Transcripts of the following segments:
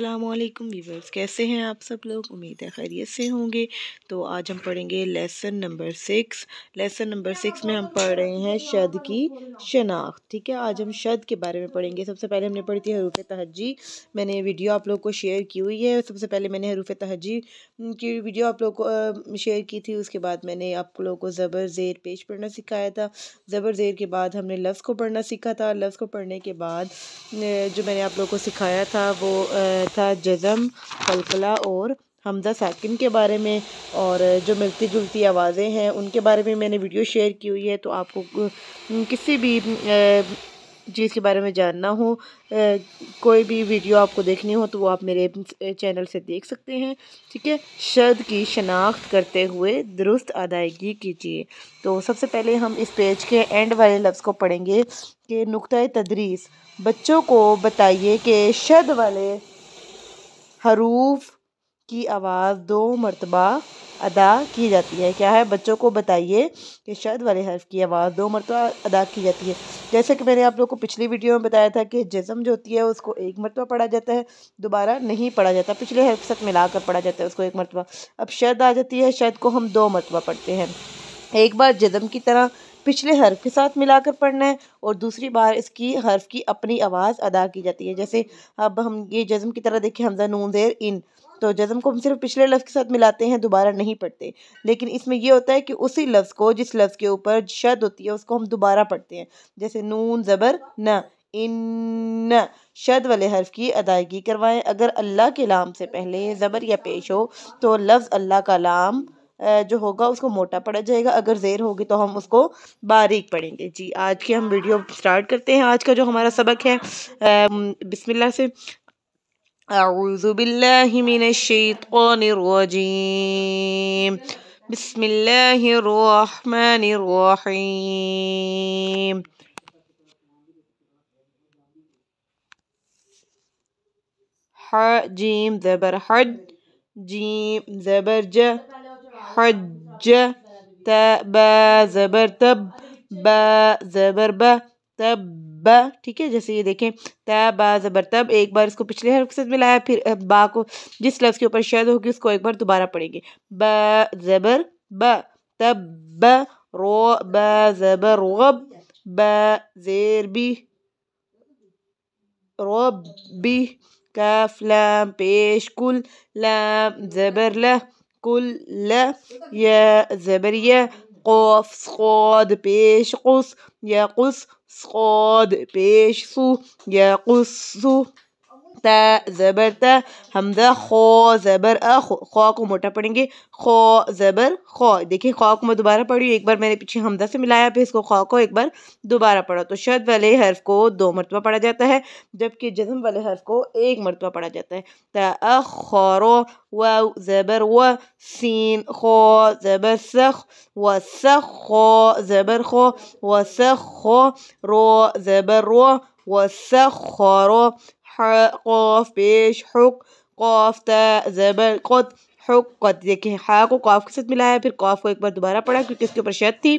السلام علیکم ویورز کیسے ہیں آپ سب لوگ امید ہے خیریت سے ہوں گے تو آج ہم پڑھیں گے lesson number six lesson number six میں ہم پڑھ رہے ہیں شد کی شناخت ٹھیک ہے آج ہم شد کے بارے میں پڑھیں گے سب سے پہلے ہم نے پڑھی تھی حروف تہجی میں نے ویڈیو آپ لوگ کو شیئر کی ہوئی ہے سب سے پہلے میں نے حروف تہجی کی ویڈیو آپ لوگ کو شیئر کی تھی اس کے بعد میں نے آپ لوگوں کو زبر زیر پیش پڑھنا سکھایا تھا زبر زیر کے بعد ہم نے لفظ کو پڑھنا سیکھا تھا لفظ کو پڑھنے کے بعد جو میں نے آپ لوگ کو سکھایا تھا وہ تھا جزم قلقلہ اور حمدہ ساکن کے بارے میں اور جو ملتی جلتی آوازیں ہیں ان کے بارے میں میں نے ویڈیو شیئر کی ہوئی ہے تو آپ کو کسی بھی چیز کے بارے میں جاننا ہو کوئی بھی ویڈیو آپ کو دیکھنی ہو تو وہ آپ میرے چینل سے دیکھ سکتے ہیں ٹھیک ہے شد کی شناخت کرتے ہوئے درست ادائیگی کیجیے تو سب سے پہلے ہم اس پیج کے اینڈ والے لفظ کو پڑھیں گے کہ نقطۂ تدریس بچوں کو بتائیے کہ شد والے حروف کی آواز دو مرتبہ ادا کی جاتی ہے کیا ہے بچوں کو بتائیے کہ شد والے حرف کی آواز دو مرتبہ ادا کی جاتی ہے جیسا کہ میں نے آپ لوگ کو پچھلی ویڈیو میں بتایا تھا کہ جزم جو ہوتی ہے اس کو ایک مرتبہ پڑھا جاتا ہے دوبارہ نہیں پڑھا جاتا پچھلے حرف ست ملا کر پڑھا جاتا ہے اس کو ایک مرتبہ اب شد آ جاتی ہے شد کو ہم دو مرتبہ پڑھتے ہیں ایک بار جزم کی طرح پچھلے حرف کے ساتھ ملا کر پڑھنا ہے اور دوسری بار اس کی حرف کی اپنی آواز ادا کی جاتی ہے جیسے اب ہم یہ جزم کی طرح دیکھیں حمزہ نون زیر ان تو جزم کو ہم صرف پچھلے لفظ کے ساتھ ملاتے ہیں دوبارہ نہیں پڑھتے لیکن اس میں یہ ہوتا ہے کہ اسی لفظ کو جس لفظ کے اوپر شد ہوتی ہے اس کو ہم دوبارہ پڑھتے ہیں جیسے نون زبر نہ ان شد والے حرف کی ادائیگی کروائیں اگر اللہ کے لام سے پہلے زبر یا پیش ہو تو لفظ اللہ کا لام جو ہوگا اس کو موٹا پڑا جائے گا اگر زیر ہوگی تو ہم اس کو باریک پڑیں گے جی آج کے ہم ویڈیو سٹارٹ کرتے ہیں آج کا جو ہمارا سبق ہے بسم اللہ سے اعوذ باللہ من الشیطان الرجیم بسم اللہ الرحمن الرحیم حجیم زبر حج جیم زبر جہ حج تا با زبر تب با زبر با تب با ٹھیک ہے جیسے یہ دیکھیں تا با زبر تب ایک بار اس کو پچھلے حرف کے ساتھ ملایا پھر با کو جس لفظ کے اوپر شاید ہوگی اس کو ایک بار دوبارہ پڑھیں گے با زبر با تب با رو با زبر غب با زیر بی رو بی کاف لام پیش کل لام زبر لہ كل يا زبريا ياء قاف صاد بيش قص قص صاد بيش صو صو تا زبر تا حمزہ خو زبر ا خو کو موٹا پڑھیں گے خو زبر خو دیکھیں خو کو میں دوبارہ پڑھی ایک بار میں نے پیچھے حمزہ سے ملایا پھر اس کو خو کو ایک بار دوبارہ پڑھا تو شد والے حرف کو دو مرتبہ پڑھا جاتا ہے جبکہ جزم والے حرف کو ایک مرتبہ پڑھا جاتا ہے تا ا خو و زبر و سین خو زبر سخ و سخ خو زبر خو و سخ خو رو زبر رو و سخ خورو حق حق تا زبر دیکھیں ہا کو کے ساتھ ملایا پھر کو ایک بار دوبارہ پڑھا کیونکہ اس کے اوپر شد تھی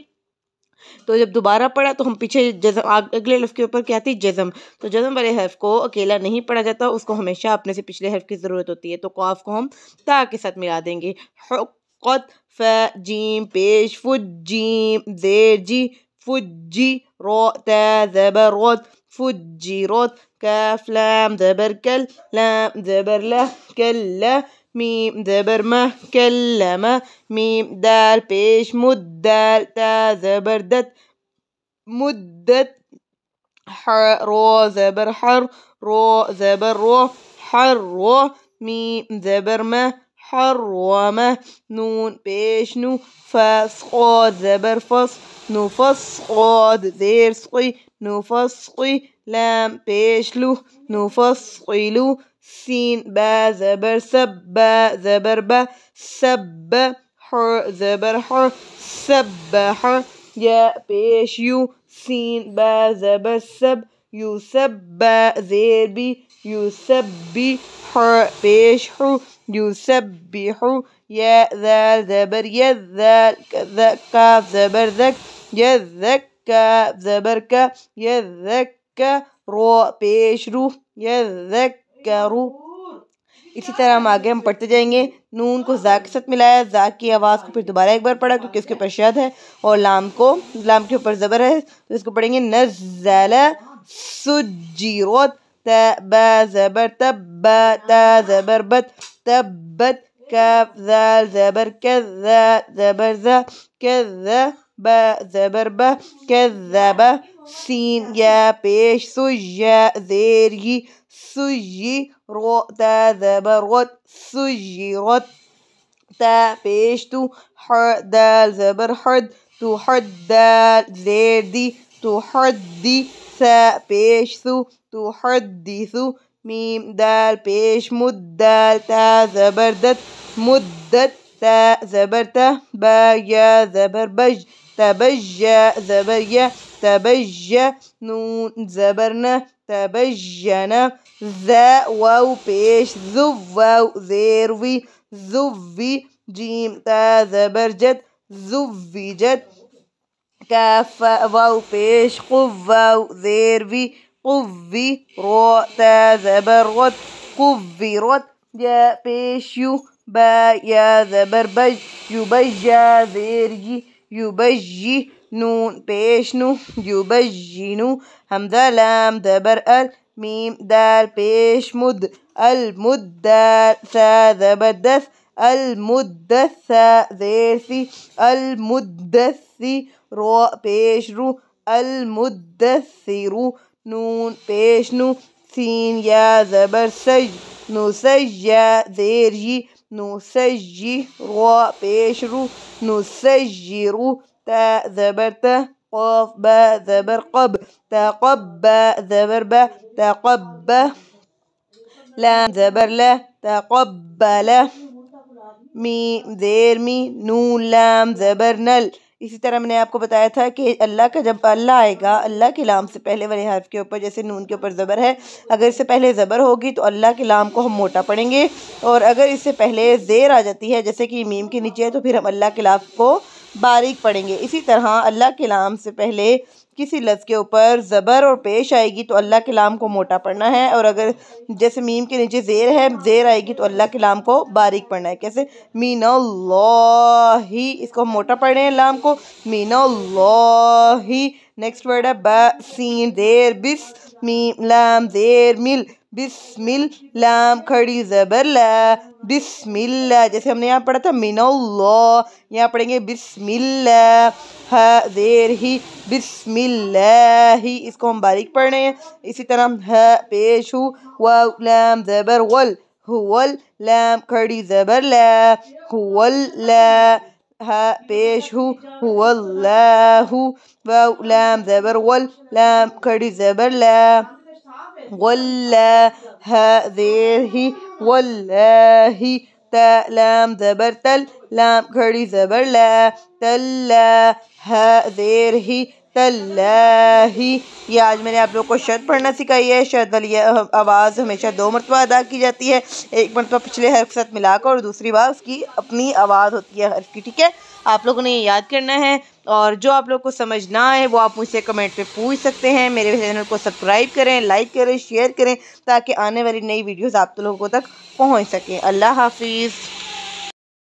تو جب دوبارہ پڑھا تو ہم پیچھے جزم اگلے لفظ کے اوپر کیا تھی جزم تو جزم والے حرف کو اکیلا نہیں پڑھا جاتا اس کو ہمیشہ اپنے سے پچھلے حرف کی ضرورت ہوتی ہے تو قاف کو ہم تا کے ساتھ ملا دیں گے حق ف جیم پیش جیم زیر جی, جی، رو زبر ر فجرت كاف لام دبر كل لام دبر له كلا ميم دبر ما كلمة ميم دال بيش مد دال تا زبر دت مدت حر رو زبر حر رو زبر رو حر رو ميم زبر ما حرمه نون بيش نو فسقاد زبر فص نو فسقاد زير سقي نو فسقي لام بيش لو نو فسقي لو سين با زبر سب زبر با سب حر زبر حر سب حر يا بيش يو سين با زبر سب يسبى زير بي يسبي حر بيش حر یسبحو یا ذال زبر یا ذال کاف زبر ذک یا ذک زبر کا یا ذک رو پیش رو یا ذک رو اسی طرح ہم آگے ہم پڑھتے جائیں گے نون کو زا کے ساتھ ملایا زا کی آواز کو پھر دوبارہ ایک بار پڑھا کیونکہ اس کے اوپر شد ہے اور لام کو لام کے اوپر زبر ہے تو اس کو پڑھیں گے نزل سجیروت تاء باء زبر تبا تاء زبر بت تبت كاف ذال زبر كذا زبر ذا كذا با زبر با كذب سين يا بيش سجا ذيري سجي رو تا زبر غت سجي غت تا بيش تو حر دال زبر حد تو حد دال زير دي تو حد دي بيشثو بيش ميم دال بيش مد تا زبردت مدت تا زبرت با يا زبر بج تبجى زبريا تبج نون زبرنا تبجنا ذا واو بيش ذو واو ذيروي ذوفي جيم تا زبرجت ذوفي جت كف فو بيش قف فو ذير في قف في رو تا زبر غد قف في رد يا بيش يو با يا ذبر بج يبجى ذيرجي يبجي نون بيش نو يبجي نو همزة لام ذبر ال ميم دال بيش مد المد دال ثا ذبر دث المدثر المدثر بيشرو المدثر نون بيشنو ثين يا زبر سج نسجى ذيرجي نسجي رو بيشرو نسجرو تا زبرت قاف با زبر قب تقب زبر با تقب لام زبر لا تقبل می زیر می نون لام زبر نل اسی طرح میں نے آپ کو بتایا تھا کہ اللہ کا جب اللہ آئے گا اللہ کے لام سے پہلے والے حرف کے اوپر جیسے نون کے اوپر زبر ہے اگر اس سے پہلے زبر ہوگی تو اللہ کے لام کو ہم موٹا پڑھیں گے اور اگر اس سے پہلے زیر آ جاتی ہے جیسے کہ میم کے نیچے ہے تو پھر ہم اللہ کے لام کو باریک پڑھیں گے اسی طرح اللہ کے لام سے پہلے کسی لفظ کے اوپر زبر اور پیش آئے گی تو اللہ کے نام کو موٹا پڑھنا ہے اور اگر جیسے میم کے نیچے زیر ہے زیر آئے گی تو اللہ کے لام کو باریک پڑھنا ہے کیسے مین اللہ ہی اس کو موٹا پڑھیں لام کو مین اللہ ہی نیکسٹ ورڈ ہے با سین دیر بس میم لام زیر مل بسم اللہ کھڑی زبر لا بسم اللہ جیسے ہم نے یہاں پڑھا تھا من اللہ یہاں پڑھیں گے بسم اللہ ہا دیر ہی بسم اللہ ہی اس کو ہم باریک پڑھنے ہیں اسی طرح ہم ہا پیش ہو و لام زبر وال ہوا لام کھڑی زبر لا ہوا لا ہا پیش ہو ہوا اللہ و لام زبر وال لام کھڑی زبر لا ولا هذه والله تا لام ذبر تل لام كري ذبر لا تلا هي تلہی یہ آج میں نے آپ لوگوں کو شرط پڑھنا سکھائی ہے شرط والی آواز ہمیشہ دو مرتبہ ادا کی جاتی ہے ایک مرتبہ پچھلے حرف ساتھ ملا کر اور دوسری بار اس کی اپنی آواز ہوتی ہے حرف کی ٹھیک ہے آپ لوگوں نے یہ یاد کرنا ہے اور جو آپ لوگ کو سمجھ نہ آئے وہ آپ مجھ سے کمنٹ پہ پوچھ سکتے ہیں میرے چینل کو سبسکرائب کریں لائک کریں شیئر کریں تاکہ آنے والی نئی ویڈیوز آپ لوگوں تک پہنچ سکیں اللہ حافظ